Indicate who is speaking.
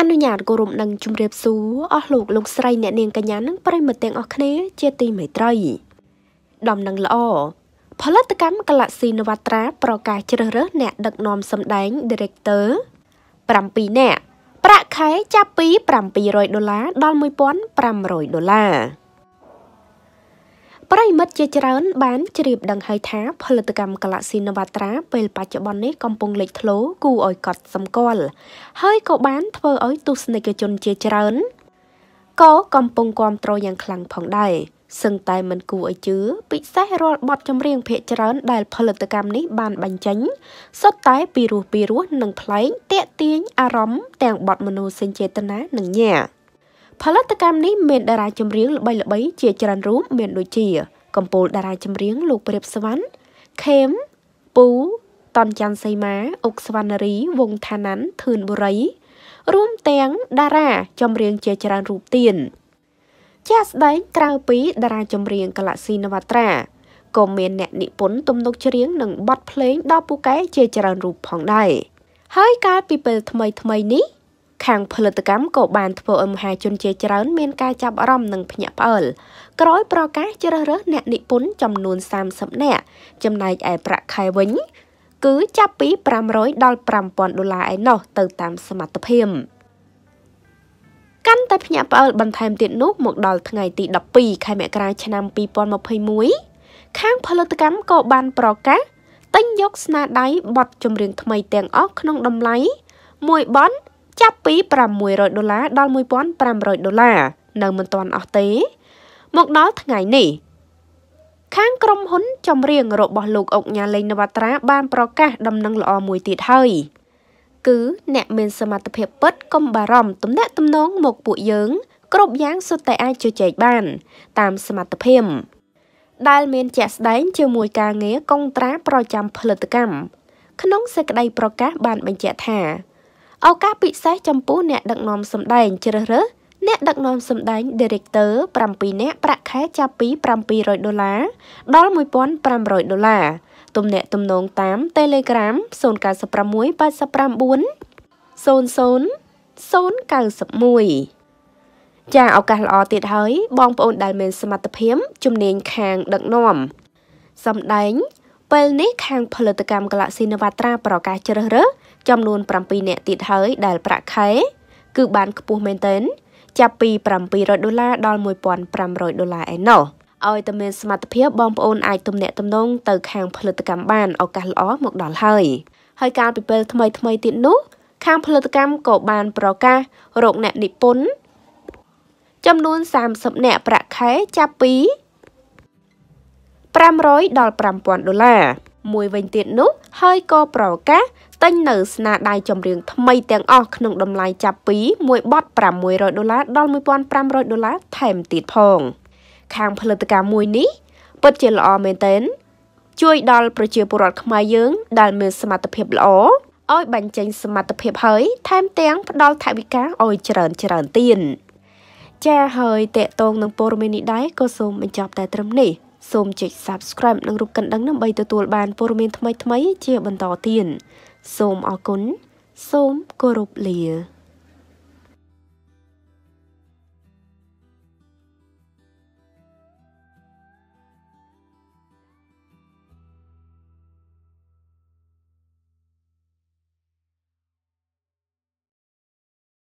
Speaker 1: អនុញ្ញាតគោរពនិងជម្រាបសួរអស់លោកលោកស្រីអ្នកនាងកញ្ញានិងប្រិមត្តទាំងអស់គ្នាជាទីមេត្រីដំណឹងល្អផលិតកម្ម Galaxy Navatra ប្រកាសជ្រើសរើសអ្នកដឹកនាំសម្ដែង Director 7នាក់ប្រាក់ខែចាប់ពី700ដុល្លារដល់1500ដុល្លារប្រិមិត្តជាច្រើនបានជ្រាបដឹងហើយថាផលិតកម្ម Galaxy Navatra ពេលបច្ចុប្បន្ននេះកំពុងលេចធ្លោគួរឲ្យកត់សម្គាល់ហើយក៏បានធ្វើឲ្យទស្សនិកជនជាច្រើនក៏កំពុងគាំទ្រយ៉ាងខ្លាំងផងដែរសឹងតែមិនគួរឲ្យជឿពិសេសរាល់បទចម្រៀងភាគច្រើនដែលផលិតកម្មនេះបានបញ្ចេញសុទ្ធតែពីរោះពីរោះនិងប្លែកតាក់ទាញអារម្មណ៍ទាំងបទមនោសញ្ចេតនានិងញាផលិតកម្មនេះមានតារាចម្រៀងល្បីៗជាច្រើនរូបមានដូចជាកំពូលតារាចម្រៀងលោកព្រាបសវណ្ណខេមពូតនច័ន្ទសីមាអុកសវណ្ណរីវងថាណាន់ធឿនបុរីរួមទាំងតារាចម្រៀងជាច្រើនរូបទៀតជាស្ដែងក្រៅពីតារាចម្រៀងកាឡាស៊ីនវត្រាក៏មានអ្នកនិពន្ធទំនុកច្រៀងនិងបទភ្លេងដល់ពូកែជាច្រើនរូបផងដែរហើយកាលពីពេលថ្មីថ្មីនេះខាងផលិតកម្មក៏បានធ្វើឲ្យមហាជនជាច្រើនមានការចាប់អារម្មណ៍និងភ្ញាក់ផ្អើលក្រោយប្រកាសជ្រើសរើសអ្នកនិពន្ធចំនួន30នាក់ចំណែកឯប្រាក់ខែវិញ គឺចាប់ពី500ដល់5000ដុល្លារឯណោះ ទៅតាម សមត្ថភាពកាន់តែភ្ញាក់ផ្អើលបន្ថែមទៀតនោះមកដល់ថ្ងៃទី12ខែមករាឆ្នាំ2021ខាងផលិតកម្មក៏បានប្រកាសទិញយក ស្នាដៃបទចម្រៀងថ្មីទាំងអស់ក្នុងតម្លៃ1បនចាប់ពី600ដុល្លារដល់1500ដុល្លារនៅមិនទាន់អស់ទេមកដល់ថ្ងៃនេះ ខាងក្រុមហ៊ុនចម្រៀងរបស់លោកអុកញ៉ាលេងនវត្រាបានប្រកាសដំណឹងល្អមួយទៀតហើយគឺអ្នកមានសមត្ថភាពពិតកុំបារម្ភទំនាក់ទំនងមកពួកយើងគ្រប់យ៉ាងសុទ្ធតែអាចជជែកបាន តាមសមត្ថភាព ដែលមានជាក់ស្ដែង ជាមួយការងារកុងត្រាប្រចាំផលិតកម្មក្នុងសេចក្តីប្រកាស បានបញ្ជាក់ថាឱកាសពិសេសចំពោះអ្នកដឹកនាំសម្ដែងជ្រើសរើសអ្នកដឹកនាំសម្ដែង Director 7នាក់ប្រាក់ខែចាប់ពី700ដុល្លារដល់1500ដុល្លារទំនាក់ទំនងតាម Telegram 096 89 00 091ចាឱកាសល្អទៀតហើយបងប្អូនដែលមាន សមត្ថភាពជំនាញខាងដឹកនាំសម្ដែងពេលនេះខាងផលិតកម្ម Galaxy Navatra ប្រកាសជ្រើសរើសចំនួន7នាក់ទៀតហើយដែលប្រាក់ខែគឺបានខ្ពស់មែនទែនចាប់ពី700ដុល្លារដល់1500ដុល្លារឯណោះឲ្យតែមានសមត្ថភាពបងប្អូនអាចទំនាក់ទំនងទៅខាងផលិតកម្មបានឱកាសល្អមកដល់ហើយ ហើយកាលពីពេលថ្មីថ្មីទៀតនោះខាងផលិតកម្មក៏បាន ប្រកាសរកអ្នកនិពន្ធចំនួន30អ្នកប្រាក់ខែចាប់ពី500ដល់5000ដុល្លារមួយវិញទៀតនោះ ហើយក៏ប្រកាសទិញនៅស្នាដៃចម្រៀងថ្មីទាំងអស់ក្នុងតម្លៃចាប់ពី1បត600ដុល្លារដល់1500ដុល្លារថែមទៀតផង ខាងផលិតកម្មមួយនេះពិតជាល្អមែនទែនជួយដល់ប្រជាពលរដ្ឋខ្មែរយើងដែលមានសមត្ថភាពល្អឲ្យបញ្ចេញ សមត្ថភាពហើយថែមទាំងផ្ដល់ថវិកាឲ្យច្រើនច្រើនទៀតចាហើយតេតងនឹងព័ត៌មាននេះដែរក៏សូមបញ្ចប់តែត្រឹមនេះសូមចុច Subscribe និងរូបកណ្ដឹងដើម្បីទទួលបានព័ត៌មានថ្មីៗជាបន្តទៀតសូមអរគុណសូមគោរពលា